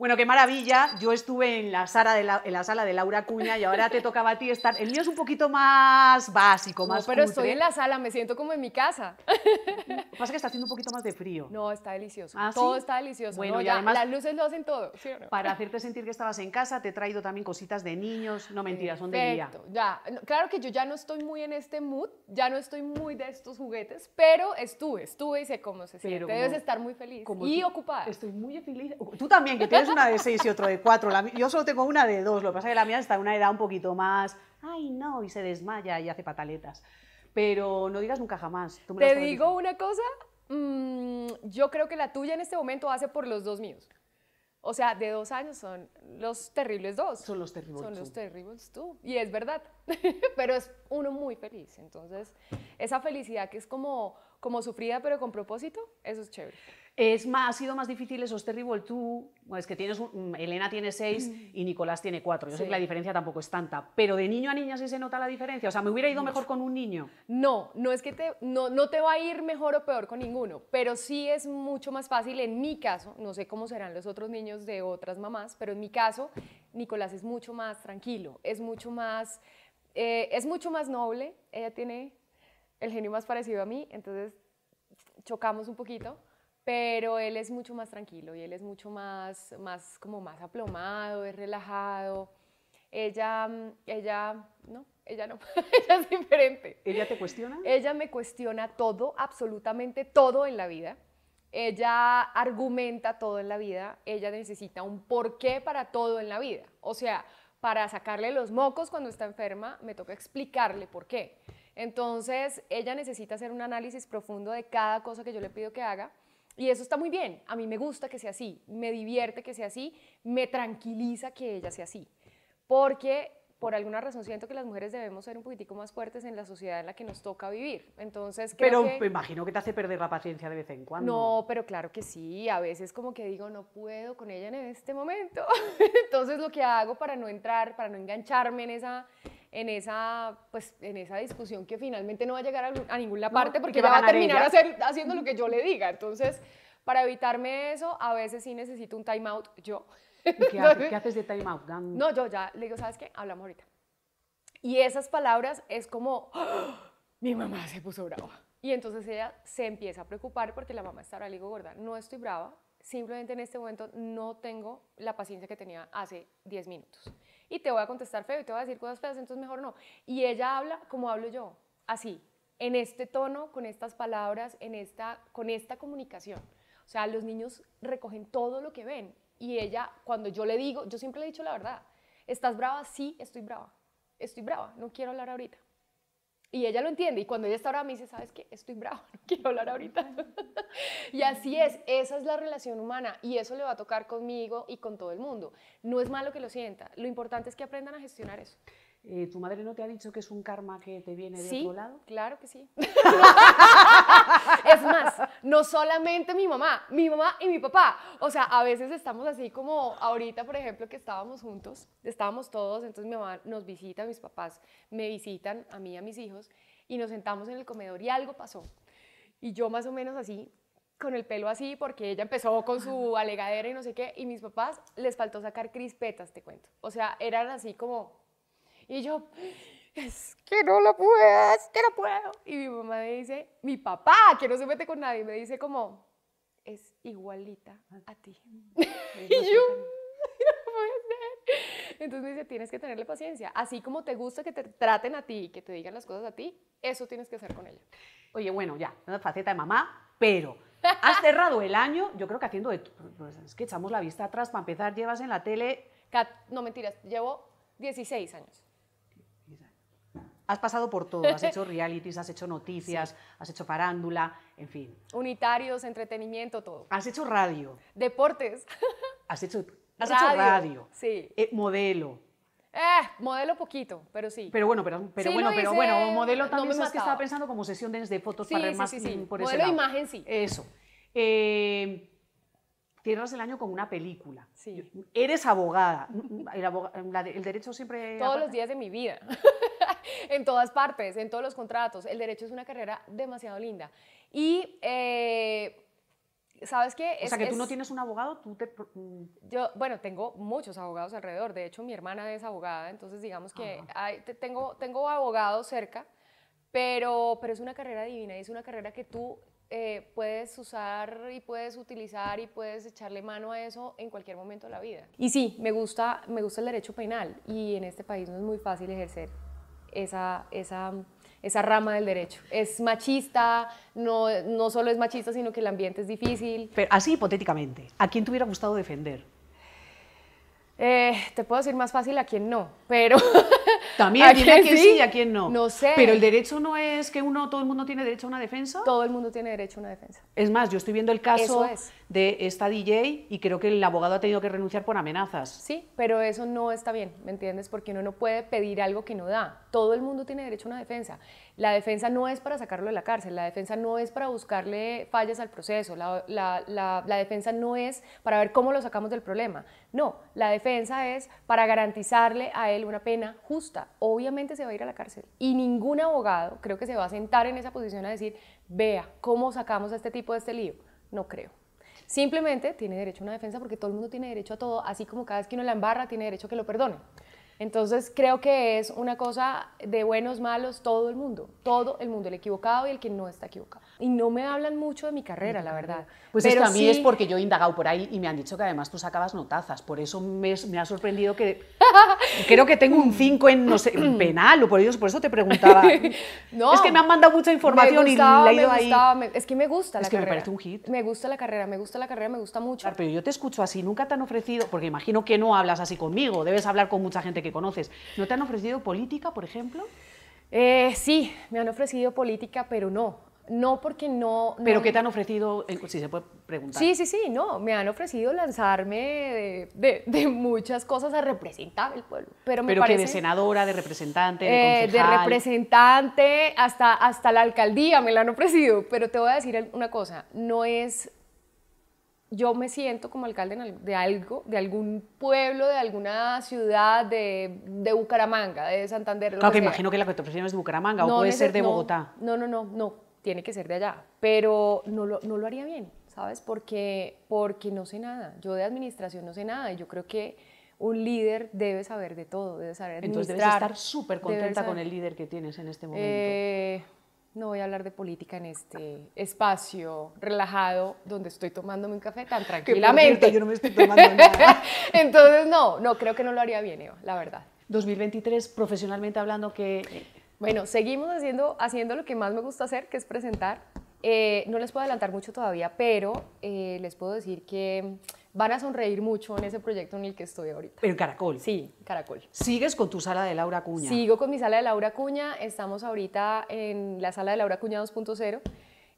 Bueno, qué maravilla. Yo estuve en la, sala de la, sala de Laura Cuña y ahora te tocaba a ti estar. El mío es un poquito más básico, más. No, pero estoy en la sala, me siento como en mi casa. Lo que pasa es que está haciendo un poquito más de frío. No, está delicioso. ¿Ah, todo está delicioso. Bueno, y además, las luces lo hacen todo. Para hacerte sentir que estabas en casa, te he traído también cositas de niños. No mentiras, son de día. Ya, claro que yo ya no estoy muy en este mood, ya no estoy muy de estos juguetes, pero estuve, estuve y sé cómo se siente. Debes estar muy feliz y ocupada. Estoy muy feliz. Tú también, que tienes una de seis y otro de cuatro. yo solo tengo una de dos. Lo que pasa es que la mía está en una edad un poquito más. Ay, no, y se desmaya y hace pataletas. Pero no digas nunca jamás. Te digo una cosa. Mm, yo creo que la tuya en este momento hace por los dos míos. O sea, de dos años son los terribles dos. Son los terribles. Son los terribles tú. Y es verdad. Pero es uno muy feliz. Entonces, esa felicidad que es como como sufrida pero con propósito, eso es chévere. Es más, ha sido más difícil es terrible tú, es que tienes, mm, Elena tiene seis y Nicolás tiene cuatro, yo sé que la diferencia tampoco es tanta, pero de niño a niña sí se nota la diferencia, o sea, ¿me hubiera ido mejor con un niño? No, no es que te, no, no te va a ir mejor o peor con ninguno, pero sí es mucho más fácil en mi caso, no sé cómo serán los otros niños de otras mamás, pero en mi caso, Nicolás es mucho más tranquilo, es mucho más... Eh, es mucho más noble, ella tiene el genio más parecido a mí, entonces chocamos un poquito, pero él es mucho más tranquilo y él es mucho más, más como más aplomado, es relajado. Ella, ella, no, ella no, ella es diferente. ¿Ella te cuestiona? Ella me cuestiona todo, absolutamente todo en la vida. Ella argumenta todo en la vida, ella necesita un porqué para todo en la vida. O sea, para sacarle los mocos cuando está enferma, me toca explicarle por qué entonces, ella necesita hacer un análisis profundo de cada cosa que yo le pido que haga. Y eso está muy bien, a mí me gusta que sea así, me divierte que sea así, me tranquiliza que ella sea así. Porque por alguna razón siento que las mujeres debemos ser un poquitico más fuertes en la sociedad en la que nos toca vivir. Entonces, pero me imagino que te hace perder la paciencia de vez en cuando. No, pero claro que sí. A veces como que digo, no puedo con ella en este momento. Entonces, lo que hago para no entrar, para no engancharme en esa en esa, pues, en esa discusión que finalmente no va a llegar a, ninguna parte porque porque va a terminar haciendo lo que yo le diga. Entonces, para evitarme eso, a veces sí necesito un time out yo. qué, haces de time out? No, yo ya le digo, ¿sabes qué? Hablamos ahorita. Y esas palabras es como, ¡Ah! mi mamá se puso brava. Y entonces ella se empieza a preocupar porque la mamá está ahora, Le digo, gorda, no estoy brava, simplemente en este momento no tengo la paciencia que tenía hace 10 minutos y te voy a contestar feo y te voy a decir cosas feas, entonces mejor no. Y ella habla como hablo yo, así, en este tono, con estas palabras, en esta, con esta comunicación. O sea, los niños recogen todo lo que ven y ella, cuando yo le digo, yo siempre le he dicho la verdad, ¿estás brava? Sí, estoy brava, estoy brava, no quiero hablar ahorita. Y ella lo entiende. Y cuando ella está ahora mí dice, ¿sabes qué? Estoy bravo no quiero hablar ahorita. y así es, esa es la relación humana y eso le va a tocar conmigo y con todo el mundo. No es malo que lo sienta. Lo importante es que aprendan a gestionar eso. Eh, ¿Tu madre no te ha dicho que es un karma que te viene de otro lado? Claro que sí. es más, no solamente mi mamá, mi mamá y mi papá. O sea, a veces estamos así como ahorita, por ejemplo, que estábamos juntos, estábamos todos, entonces mi mamá nos visita, mis papás me visitan, a mí y a mis hijos, y nos sentamos en el comedor y algo pasó. Y yo más o menos así, con el pelo así, porque ella empezó con su alegadera y no sé qué, y mis papás les faltó sacar crispetas, te cuento. O sea, eran así como y yo, es que no lo puedo, es que no puedo. Y mi mamá me dice, mi papá, que no se mete con nadie, me dice como, es igualita a ti. y yo, no puede ser. Entonces me dice, tienes que tenerle paciencia. Así como te gusta que te traten a ti, que te digan las cosas a ti, eso tienes que hacer con ella. Oye, bueno, ya, una faceta de mamá, pero has cerrado el año, yo creo que haciendo de... Pues es que echamos la vista atrás, para empezar, llevas en la tele... no, mentiras, llevo 16 años. Has pasado por todo, has hecho realities, has hecho noticias, has hecho farándula, en fin. Unitarios, entretenimiento, todo. Has hecho radio. Deportes. Has hecho, radio, Sí. Eh, modelo. Eh, modelo poquito, pero sí. Pero bueno, pero, pero bueno, pero bueno, modelo también no es que estaba pensando como sesión de, fotos para para más por modelo ese lado. imagen sí. Eso. Eh, cierras el año con una película. Eres abogada. Mm, mm, el, derecho siempre... Todos los días de mi vida. en todas partes, en todos los contratos. El derecho es una carrera demasiado linda. Y... Eh, ¿Sabes qué? o sea, que tú no tienes un abogado, tú te... Mm. Yo, bueno, tengo muchos abogados alrededor. De hecho, mi hermana es abogada, entonces digamos que tengo, tengo abogados cerca, pero, pero es una carrera divina y es una carrera que tú eh, puedes usar y puedes utilizar y puedes echarle mano a eso en cualquier momento de la vida. Y sí, me gusta, me gusta el derecho penal y en este país no es muy fácil ejercer esa, rama del derecho. Es machista, no, no solo es machista, sino que el ambiente es difícil. Pero así hipotéticamente, ¿a quién te hubiera gustado defender? Eh, te puedo decir más fácil a quién no, pero... También, ¿A quién sí? y a quién no. No sé. Pero el derecho no es que uno, todo el mundo tiene derecho a una defensa. Todo el mundo tiene derecho a una defensa. Es más, yo estoy viendo el caso de esta DJ y creo que el abogado ha tenido que renunciar por amenazas. Sí, pero eso no está bien, ¿me entiendes? Porque uno no puede pedir algo que no da. Todo el mundo tiene derecho a una defensa. La defensa no es para sacarlo de la cárcel, la defensa no es para buscarle fallas al proceso, la, defensa no es para ver cómo lo sacamos del problema. No, la defensa es para garantizarle a él una pena justa. Obviamente se va a ir a la cárcel y ningún abogado creo que se va a sentar en esa posición a decir, vea, ¿cómo sacamos a este tipo de este lío? No creo. Simplemente tiene derecho a una defensa porque todo el mundo tiene derecho a todo, así como cada vez que uno la embarra tiene derecho a que lo perdone. Entonces creo que es una cosa de buenos, malos, todo el mundo, todo el mundo, el equivocado y el que no está equivocado. Y no me hablan mucho de mi carrera, la verdad. Pues Pero a mí es porque yo he indagado por ahí y me han dicho que además tú sacabas notazas, por eso me, ha sorprendido que creo que tengo un 5 en, no sé, en penal o por eso, por eso te preguntaba. no, es que me han mandado mucha información y la he ido ahí. es que me gusta es la que carrera. me parece un hit. Me gusta la carrera, me gusta la carrera, me gusta mucho. pero yo te escucho así, nunca te han ofrecido, porque imagino que no hablas así conmigo, debes hablar con mucha gente que conoces, ¿no te han ofrecido política, por ejemplo? Eh, sí, me han ofrecido política, pero no. No porque no... ¿Pero qué te han ofrecido, si se puede preguntar? Sí, sí, sí, no. Me han ofrecido lanzarme de, muchas cosas a representar el pueblo. Pero, me ¿Pero que de senadora, de representante, de eh, De representante, hasta, hasta la alcaldía me la han ofrecido. Pero te voy a decir una cosa, no es yo me siento como alcalde de algo, de algún pueblo, de alguna ciudad de, Bucaramanga, de Santander. Claro, que, imagino que la que te es de Bucaramanga o puede ser de Bogotá. No, no, no, no, tiene que ser de allá, pero no lo, no lo haría bien, ¿sabes? Porque, porque no sé nada, yo de administración no sé nada y yo creo que un líder debe saber de todo, debe saber administrar. Entonces debes estar súper contenta con el líder que tienes en este momento. Eh, no voy a hablar de política en este espacio relajado donde estoy tomándome un café tan tranquilamente. yo no me estoy tomando nada. Entonces, no, no, creo que no lo haría bien, Eva, la verdad. 2023, profesionalmente hablando, que... Bueno, seguimos haciendo, haciendo lo que más me gusta hacer, que es presentar. Eh, no les puedo adelantar mucho todavía, pero eh, les puedo decir que van a sonreír mucho en ese proyecto en el que estoy ahorita. Pero Caracol. Sí, Caracol. ¿Sigues con tu sala de Laura Cuña? Sigo con mi sala de Laura Cuña. Estamos ahorita en la sala de Laura Cuña 2.0.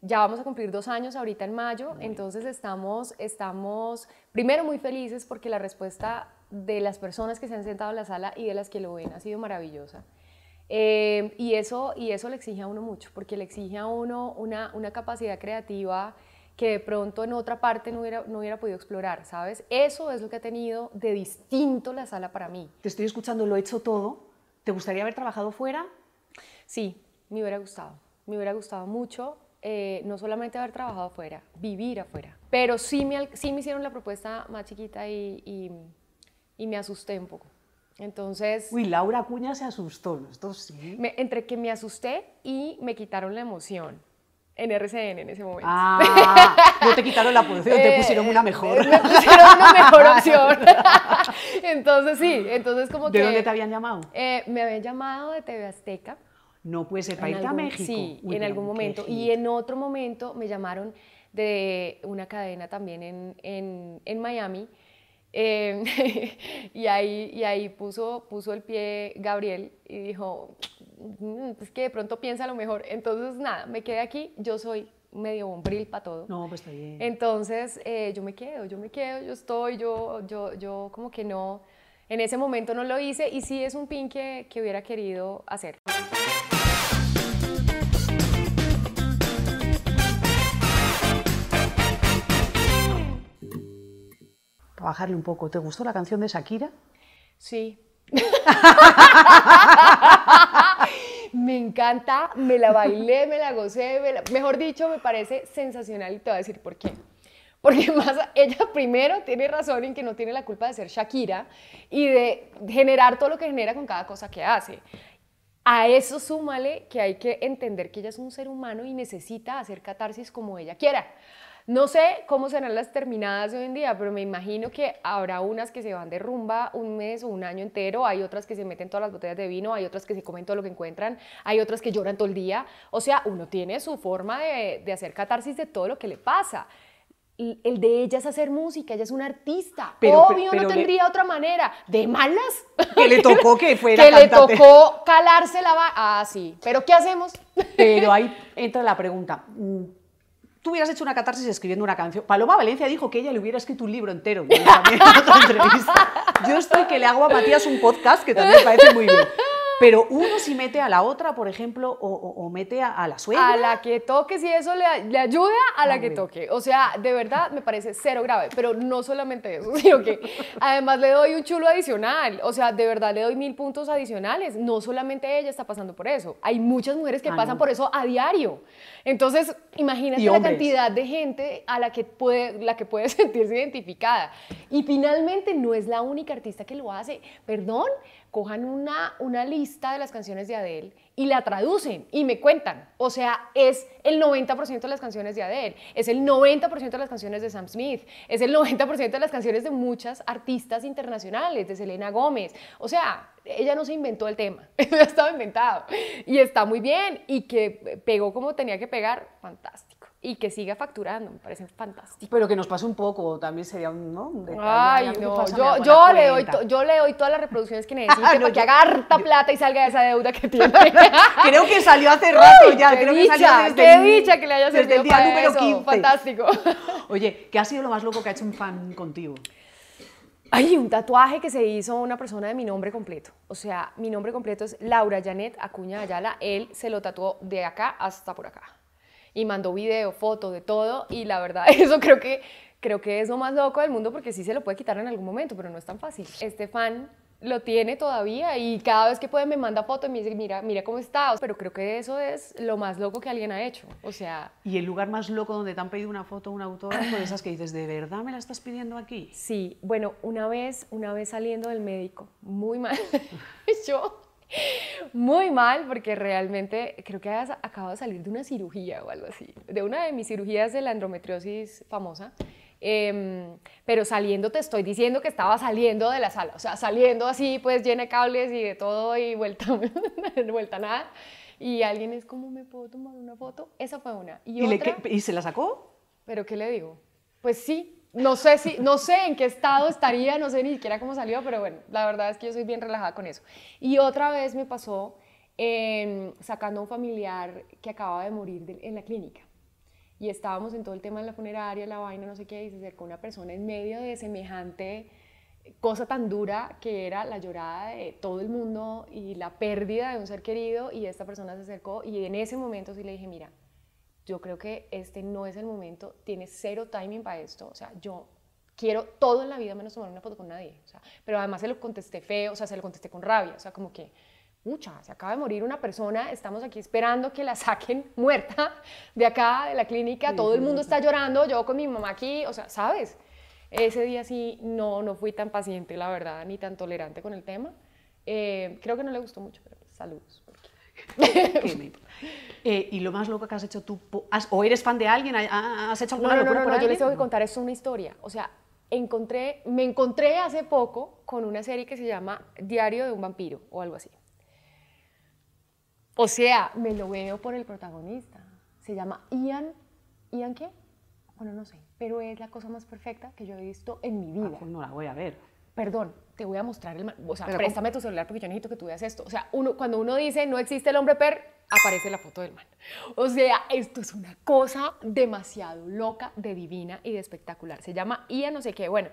Ya vamos a cumplir dos años ahorita en mayo, entonces estamos, estamos primero muy felices porque la respuesta de las personas que se han sentado en la sala y de las que lo ven ha sido maravillosa. Eh, y, eso, y eso le exige a uno mucho, porque le exige a uno una, una capacidad creativa que de pronto en otra parte no hubiera, no hubiera podido explorar, ¿sabes? Eso es lo que ha tenido de distinto la sala para mí. Te estoy escuchando, lo he hecho todo. ¿Te gustaría haber trabajado fuera? Sí, me hubiera gustado. Me hubiera gustado mucho. Eh, no solamente haber trabajado fuera vivir afuera. Pero sí me, sí me hicieron la propuesta más chiquita y, me asusté un poco. Entonces... Uy, Laura Cuña se asustó, esto sí. entre que me asusté y me quitaron la emoción en RCN en ese momento. Ah, no te quitaron la posición, te eh, pusieron una mejor. Me pusieron una mejor opción. entonces sí, entonces como que... ¿De dónde te habían llamado? Eh, me habían llamado de TV Azteca. No puede ser, para irte a México. Sí, en algún momento. Y en otro momento me llamaron de una cadena también en, en, en Miami. Eh, y ahí, y ahí puso, puso el pie Gabriel y dijo, Mm, es pues que de pronto piensa lo mejor. Entonces, nada, me quedé aquí, yo soy medio bombril para todo. No, pues está bien. Entonces, eh, yo me quedo, yo me quedo, yo estoy, yo, yo, yo como que no, en ese momento no lo hice y sí es un pin que, hubiera querido hacer. Para bajarle un poco, ¿te gustó la canción de Shakira? Sí. me encanta, me la bailé, me la gocé, mejor dicho, me parece sensacional y te voy a decir por qué. Porque más ella primero tiene razón en que no tiene la culpa de ser Shakira y de generar todo lo que genera con cada cosa que hace. A eso súmale que hay que entender que ella es un ser humano y necesita hacer catarsis como ella quiera. No sé cómo serán las terminadas hoy en día, pero me imagino que habrá unas que se van de rumba un mes o un año entero, hay otras que se meten todas las botellas de vino, hay otras que se comen todo lo que encuentran, hay otras que lloran todo el día. O sea, uno tiene su forma de, hacer catarsis de todo lo que le pasa Y el de ella es hacer música, ella es una artista. Pero, Obvio, no tendría otra manera. ¿De malas? Que le tocó que fuera Que le tocó calarse la... Ah, sí. ¿Pero qué hacemos? Pero ahí entra la pregunta. Mm, tú hubieras hecho una catarsis escribiendo una canción. Paloma Valencia dijo que ella le hubiera escrito un libro entero. Yo estoy que le hago a Matías un podcast que también parece muy bien. Pero uno si mete a la otra, por ejemplo, o, mete a, la suegra. A la que toque, si eso le, ayuda, a la que toque. O sea, de verdad me parece cero grave, pero no solamente eso, sino que además le doy un chulo adicional. O sea, de verdad le doy mil puntos adicionales. No solamente ella está pasando por eso. Hay muchas mujeres que ah, pasan por eso a diario. Entonces, imagínate la cantidad de gente a la que puede, la que puede sentirse identificada. Y finalmente, no es la única artista que lo hace. Perdón, cojan una, una lista de las canciones de Adele y la traducen y me cuentan. O sea, es el 90% de las canciones de Adele, es el 90% de las canciones de Sam Smith, es el 90% de las canciones de muchas artistas internacionales, de Selena Gómez. O sea, ella no se inventó el tema, ya estaba inventado. Y está muy bien y que pegó como tenía que pegar, fantástico y que siga facturando, me parece fantástico. Pero que nos pase un poco, también sería un, ¿no? Ay, no, yo, le doy yo le doy todas las reproducciones que necesite ah, para que haga harta plata y salga de esa deuda que tiene. creo que salió hace rato ya, creo que qué que le haya desde Fantástico. Oye, ¿qué ha sido lo más loco que ha hecho un fan contigo? hay un tatuaje que se hizo una persona de mi nombre completo. O sea, mi nombre completo es Laura Janet Acuña Ayala. Él se lo tatuó de acá hasta por acá y mandó video, foto de todo y la verdad eso creo que, creo que es lo más loco del mundo porque sí se lo puede quitar en algún momento, pero no es tan fácil. Este fan lo tiene todavía y cada vez que puede me manda foto y me dice, mira, mira cómo está. Pero creo que eso es lo más loco que alguien ha hecho. O sea... ¿Y el lugar más loco donde te han pedido una foto, un autor de esas que dices, ¿de verdad me la estás pidiendo aquí? Sí, bueno, una vez, una vez saliendo del médico, muy mal, yo muy mal porque realmente creo que acabo de salir de una cirugía o algo así, de una de mis cirugías de la endometriosis famosa. Em, pero saliendo te estoy diciendo que estaba saliendo de la sala, o sea, saliendo así pues llena de cables y de todo y vuelta, vuelta nada. Y alguien es como, ¿me puedo tomar una foto? Esa fue una. ¿Y, otra, ¿y se la sacó? ¿Pero qué le digo? Pues sí, no sé si, no sé en qué estado estaría, no sé ni siquiera cómo salió, pero bueno, la verdad es que yo soy bien relajada con eso. Y otra vez me pasó em, sacando a un familiar que acababa de morir en la clínica. Y estábamos en todo el tema de la funeraria, la vaina, no sé qué, y se acercó una persona en medio de semejante cosa tan dura que era la llorada de todo el mundo y la pérdida de un ser querido. Y esta persona se acercó y en ese momento sí le dije, mira, yo creo que este no es el momento, tiene cero timing para esto, o sea, yo quiero todo en la vida menos tomar una foto con nadie, pero además se lo contesté feo, o sea, se lo contesté con rabia, o sea, como que, mucha, se acaba de morir una persona, estamos aquí esperando que la saquen muerta de acá, de la clínica, todo el mundo está llorando, yo con mi mamá aquí, o sea, ¿sabes? Ese día sí no, no fui tan paciente, la verdad, ni tan tolerante con el tema. Eh, creo que no le gustó mucho, pero pues, saludos. Eh, y lo más loco que has hecho tú, o eres fan de alguien, has hecho alguna no, locura no, no, no, yo les tengo que contar es una historia. O sea, encontré, me encontré hace poco con una serie que se llama Diario de un vampiro o algo así. O sea, me lo veo por el protagonista. Se llama Ian, ¿Ian qué? Bueno, no sé, pero es la cosa más perfecta que yo he visto en mi ah, vida. Pues no la voy a ver perdón, te voy a mostrar el... O sea, préstame tu celular porque yo necesito que tú veas esto. O sea, uno, cuando uno dice no existe el hombre per, aparece la foto del man. O sea, esto es una cosa demasiado loca, de divina y de espectacular. Se llama IA no sé qué. Bueno,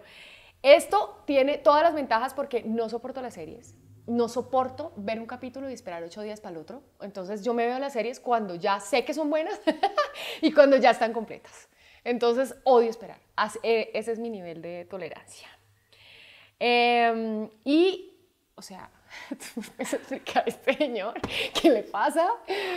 esto tiene todas las ventajas porque no soporto las series. No soporto ver un capítulo y esperar ocho días para el otro. Entonces yo me veo las series cuando ya sé que son buenas y cuando ya están completas. Entonces odio esperar. Eh, ese es mi nivel de tolerancia. Em, y, o sea, tú me señor qué le pasa.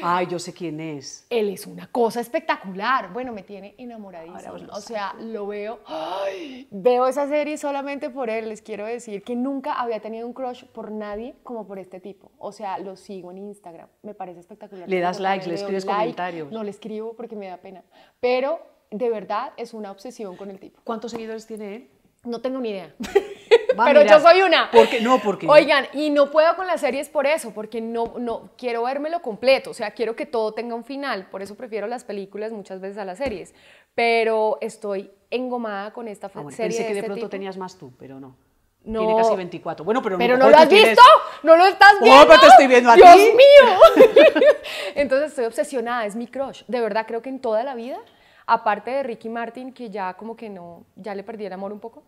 Ay, yo sé quién es. Él es una cosa espectacular. Bueno, me tiene enamoradísima. O sea, lo veo. Ay, veo esa serie solamente por él. Les quiero decir que nunca había tenido un crush por nadie como por este tipo. O sea, lo sigo en Instagram. Me parece espectacular. Le das likes, le escribes comentarios. No le escribo porque me da pena. Pero de verdad es una obsesión con el tipo. ¿Cuántos seguidores tiene él? No tengo ni idea. pero yo soy una. Porque, no, porque. Oigan, y no puedo con las series por eso, porque no, no quiero vérmelo completo. O sea, quiero que todo tenga un final. Por eso prefiero las películas muchas veces a las series. Pero estoy engomada con esta ah, bueno, serie. Pensé que de, este pronto tenías más tú, pero no. Tiene casi 24. Bueno, pero, ¿Pero no lo has visto. No lo estás viendo. Oh, pero te estoy viendo a Dios mío. Entonces estoy obsesionada, es mi crush. De verdad creo que en toda la vida, aparte de Ricky Martin que ya como que no ya le perdí el amor un poco.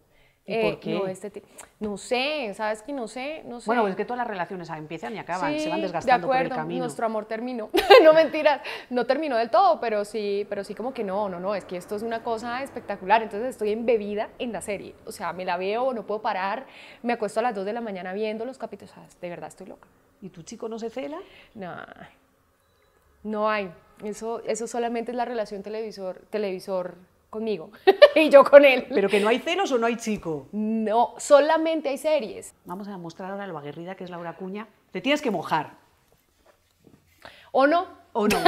Eh, este no, sé, sabes que no sé, no Bueno, pues es que todas las relaciones ah, empiezan y acaban, se van desgastando de acuerdo, por Nuestro amor terminó, no mentiras, no terminó del todo, pero sí, pero sí como que no, no, no, es que esto es una cosa espectacular, entonces estoy embebida en la serie, o sea, me la veo, no puedo parar, me acuesto a las 2 de la mañana viendo los capítulos, de verdad estoy loca. ¿Y tu chico no se cela? No, no hay, eso, eso solamente es la relación televisor, televisor conmigo y yo con él. ¿Pero que no hay celos o no hay chico? No, solamente hay series. Vamos a mostrar ahora lo aguerrida que es Laura Cuña. Te tienes que mojar. ¿O no? O no.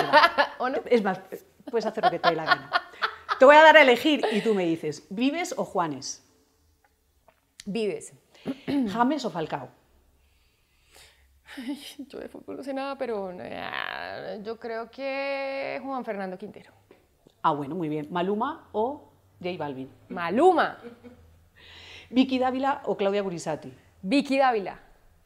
¿O no? Es más, puedes hacer lo que te dé la gana. Te voy a dar a elegir y tú me dices, ¿vives o Juanes? Vives. ¿James o Falcao? Yo de fútbol no sé nada, pero yo creo que Juan Fernando Quintero. Ah, bueno, muy bien. ¿Maluma o J Balvin? Maluma. ¿Vicky Dávila o Claudia Burisati? Vicky Dávila.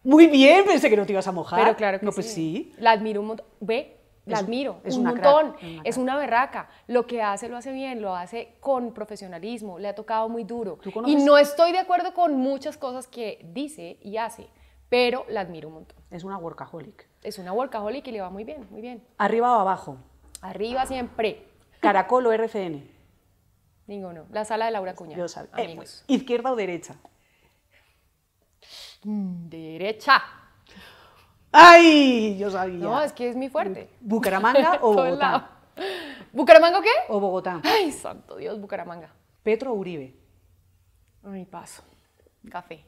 Muy bien, pensé que no te ibas a mojar. Pero claro que no, pues sí. pues sí. La admiro un montón. Ve, la admiro es un montón. es una berraca. Lo que hace lo hace bien, lo hace con profesionalismo, le ha tocado muy duro. y no estoy de acuerdo con muchas cosas que dice y hace, pero la admiro un montón. Es una workaholic. Es una workaholic y le va muy bien, muy bien. ¿Arriba o abajo? Arriba siempre. Caracol o RCN. Ninguno. La sala de Laura Cuña. Eh, pues, ¿Izquierda o derecha? Mm, derecha. ¡Ay! Yo sabía. No, es que es mi fuerte. ¿Bucaramanga o Bogotá? ¿Bucaramanga o qué? O Bogotá. Ay, santo Dios, Bucaramanga. ¿Petro o Uribe? Ay, paso. Café.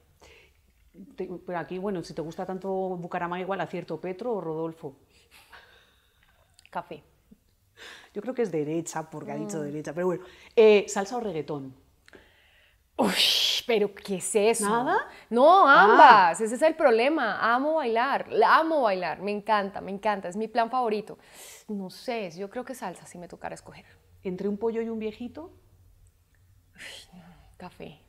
pero aquí, bueno, si te gusta tanto Bucaramanga, igual acierto Petro o Rodolfo. Café. Yo creo que es derecha, porque ha dicho mm. derecha, pero bueno. Eh, ¿Salsa o reggaetón? Uy, pero ¿qué es eso? ¿Nada? No, ah. ambas. Ese es el problema. Amo bailar, amo bailar. Me encanta, me encanta. Es mi plan favorito. No sé, yo creo que salsa si me tocara escoger. ¿Entre un pollo y un viejito? café.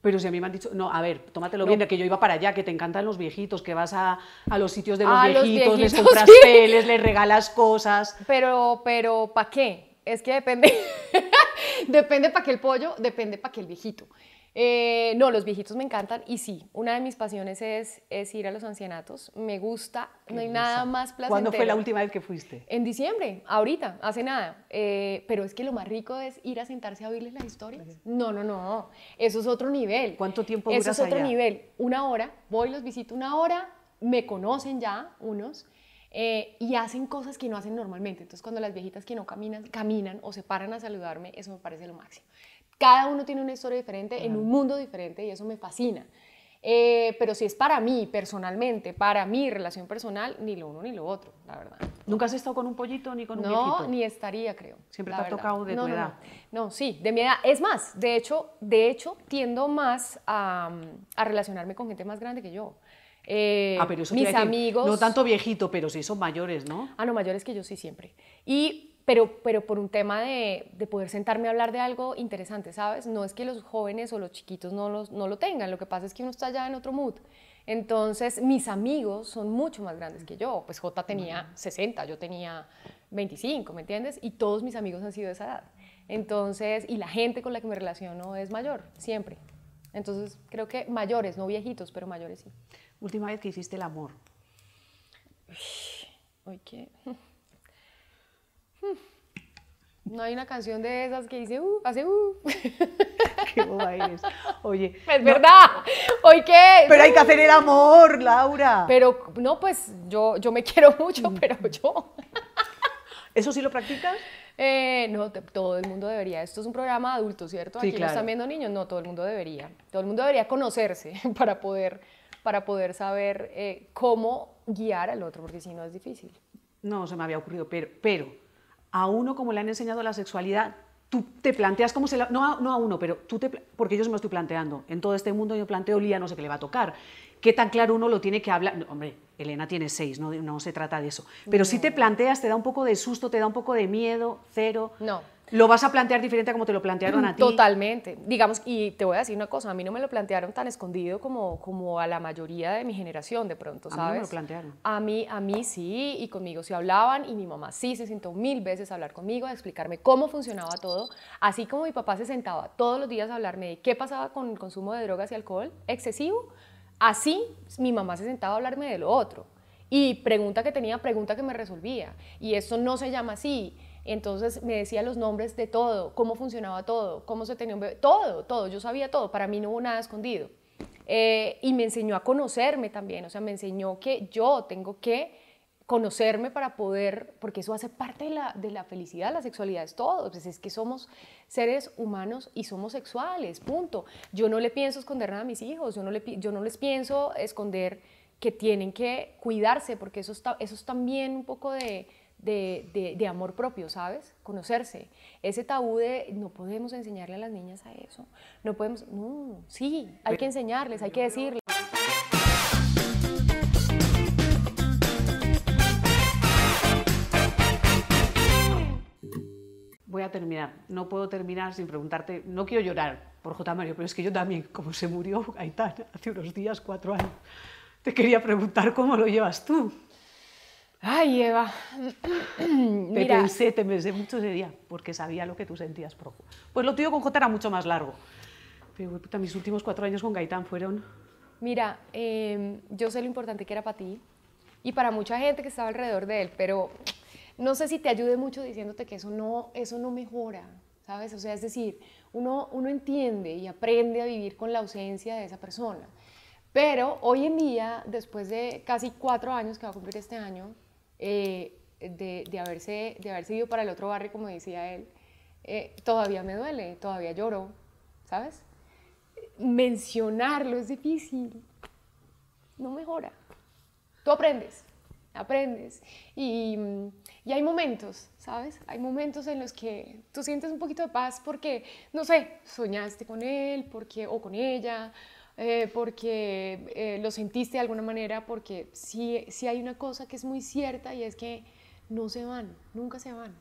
Pero si a mí me han dicho, no, a ver, tómatelo bien bien, que yo iba para allá, que te encantan los viejitos, que vas a, los sitios de los, ah, viejitos, les compras les regalas cosas. Pero, pero, ¿para qué? Es que depende, depende para qué el pollo, depende para qué el viejito. Eh, no, los viejitos me encantan y sí, una de mis pasiones es, ir a los ancianatos. Me gusta, no hay nada más placentero. ¿Cuándo fue la última vez que fuiste? En diciembre, ahorita, hace nada. Eh, pero es que lo más rico es ir a sentarse a oírles las historias. No, no, no, eso es otro nivel. ¿Cuánto tiempo duras Eso es otro nivel, una hora. Voy, los visito una hora, me conocen ya unos. Eh, y hacen cosas que no hacen normalmente. Entonces, cuando las viejitas que no caminan, caminan o se paran a saludarme, eso me parece lo máximo. Cada uno tiene una historia diferente en un mundo diferente y eso me fascina. Eh, pero si es para mí, personalmente, para mi relación personal, ni lo uno ni lo otro, la verdad. ¿Nunca has estado con un pollito ni con un No, ni estaría, creo. Siempre te ha tocado de no, tu edad. No. sí, de mi edad. Es más, de hecho, de hecho tiendo más a, relacionarme con gente más grande que yo. Eh, ah, pero mis amigos. no tanto viejito, pero sí son mayores, ¿no? Ah, no, mayores que yo sí siempre. Y pero, pero por un tema de, poder sentarme a hablar de algo interesante, ¿sabes? No es que los jóvenes o los chiquitos no, no lo tengan, lo que pasa es que uno está ya en otro mood. Entonces, mis amigos son mucho más grandes que yo, pues J tenía 60, yo tenía 25, ¿me entiendes? Y todos mis amigos han sido de esa edad. Entonces, y la gente con la que me relaciono es mayor, siempre. Entonces, creo que mayores, no viejitos, pero mayores sí. Última vez que hiciste el amor. Uy, ¿qué? No hay una canción de esas que dice, uh, hace, uh. boba Oye. Es verdad. ¿Hoy qué? Pero hay que hacer el amor, Laura. Pero, no, pues yo, yo me quiero mucho, mm. pero yo. ¿Eso sí lo practicas? Eh, no, todo el mundo debería. Esto es un programa adulto ¿cierto? Aquí lo están viendo niños. No, todo el mundo debería. Todo el mundo debería conocerse para poder, para poder saber eh, cómo guiar al otro, porque si no es difícil. No, se me había ocurrido, pero, pero a uno como le han enseñado la sexualidad, tú te planteas cómo se la... No, no a, uno, pero tú te... Porque yo me estoy planteando. En todo este mundo yo planteo, Lía no sé qué le va a tocar. ¿Qué tan claro uno lo tiene que hablar? hombre, Elena tiene seis, no, se trata de eso. Pero si te planteas, te da un poco de susto, te da un poco de miedo, cero. No. Lo vas a plantear diferente a como te lo plantearon a ti. Totalmente. Digamos, y te voy a decir una cosa, a mí no me lo plantearon tan escondido como, a la mayoría de mi generación de pronto, ¿sabes? A mí me lo plantearon. A mí, a mí sí, y conmigo sí hablaban, y mi mamá sí se sentó mil veces a hablar conmigo, a explicarme cómo funcionaba todo, así como mi papá se sentaba todos los días a hablarme de qué pasaba con el consumo de drogas y alcohol excesivo, Así mi mamá se sentaba a hablarme de lo otro. Y pregunta que tenía, pregunta que me resolvía. Y eso no se llama así. Entonces me decía los nombres de todo, cómo funcionaba todo, cómo se tenía un bebé, todo, todo, yo sabía todo, para mí no hubo nada escondido. Eh, y me enseñó a conocerme también, o sea, me enseñó que yo tengo que conocerme para poder, porque eso hace parte de la, de la felicidad, la sexualidad es todo, pues es que somos seres humanos y somos sexuales, punto. Yo no le pienso esconder nada a mis hijos, yo no, le, yo no les pienso esconder que tienen que cuidarse, porque eso, está, eso es también un poco de, de, amor propio, ¿sabes? Conocerse. Ese tabú de no podemos enseñarle a las niñas a eso, no podemos, no, sí, hay que enseñarles, hay que decirles. terminar. No puedo terminar sin preguntarte, no quiero llorar por J. Mario, pero es que yo también, como se murió Gaitán hace unos días, cuatro años, te quería preguntar cómo lo llevas tú. Ay, Eva. te Mira. pensé, te pensé mucho ese día, porque sabía lo que tú sentías, por Pues lo tuyo con J era mucho más largo. Pero puta, mis últimos cuatro años con Gaitán fueron. Mira, eh, yo sé lo importante que era para ti y para mucha gente que estaba alrededor de él, pero no sé si te ayude mucho diciéndote que eso no, eso no mejora, ¿sabes? O sea, es decir, uno, uno entiende y aprende a vivir con la ausencia de esa persona. Pero hoy en día, después de casi cuatro años que va a cumplir este año, eh, de, de, haberse, de haberse ido para el otro barrio, como decía él, eh, todavía me duele, todavía lloro, ¿sabes? Mencionarlo es difícil, no mejora. Tú aprendes, aprendes. Y mm, y hay momentos, ¿sabes? Hay momentos en los que tú sientes un poquito de paz porque, no sé, soñaste con él porque, o con ella, eh, porque eh, lo sentiste de alguna manera, porque sí, sí hay una cosa que es muy cierta y es que no se van, nunca se van.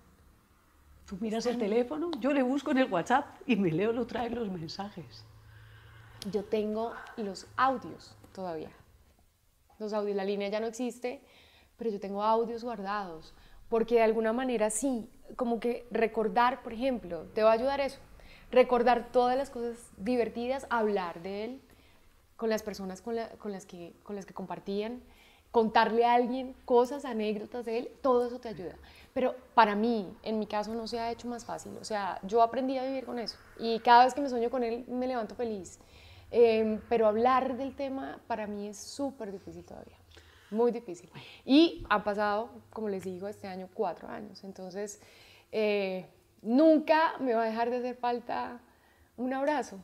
Tú miras el teléfono, yo le busco en el WhatsApp y me leo, lo trae los mensajes. Yo tengo los audios todavía. Los audios, la línea ya no existe, pero yo tengo audios guardados porque de alguna manera sí, como que recordar, por ejemplo, te va a ayudar eso, recordar todas las cosas divertidas, hablar de él con las personas con, las, que, con las que compartían, contarle a alguien cosas, anécdotas de él, todo eso te ayuda. Pero para mí, en mi caso, no se ha hecho más fácil. O sea, yo aprendí a vivir con eso y cada vez que me sueño con él me levanto feliz. Em, pero hablar del tema para mí es súper difícil todavía muy difícil. Y ha pasado, como les digo, este año cuatro años. Entonces, eh, nunca me va a dejar de hacer falta un abrazo,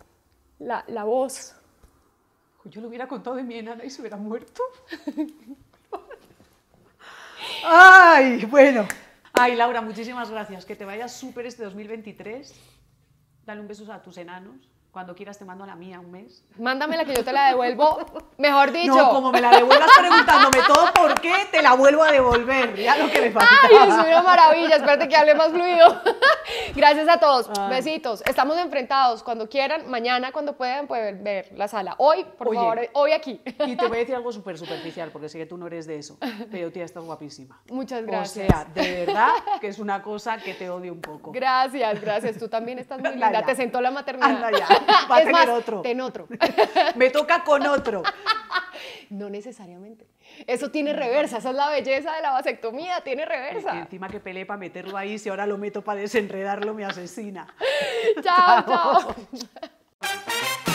la, la voz. Yo lo hubiera contado de mi enana y se hubiera muerto. ¡Ay! Bueno. Ay, Laura, muchísimas gracias. Que te vaya súper este 2023. Dale un beso a tus enanos cuando quieras te mando la mía un mes. Mándamela que yo te la devuelvo, mejor dicho. No, como me la devuelvas preguntándome todo por qué, te la vuelvo a devolver. Ya lo que me falta. Ay, es una maravilla. Espérate que hable más fluido. Gracias a todos. Besitos. Estamos enfrentados. Cuando quieran, mañana, cuando puedan, pueden ver la sala. Hoy, por favor, hoy aquí. Y te voy a decir algo súper superficial, porque sé que tú no eres de eso. Pero tía, estás guapísima. Muchas gracias. O sea, de verdad que es una cosa que te odio un poco. Gracias, gracias. Tú también estás muy linda. Te sentó la maternidad. Anda ya. Va a es tener otro. Ten otro. Me toca con otro. No necesariamente. Eso tiene reversa, esa es la belleza de la vasectomía, tiene reversa. Y encima que peleé para meterlo ahí, si ahora lo meto para desenredarlo, me asesina. chao. chao.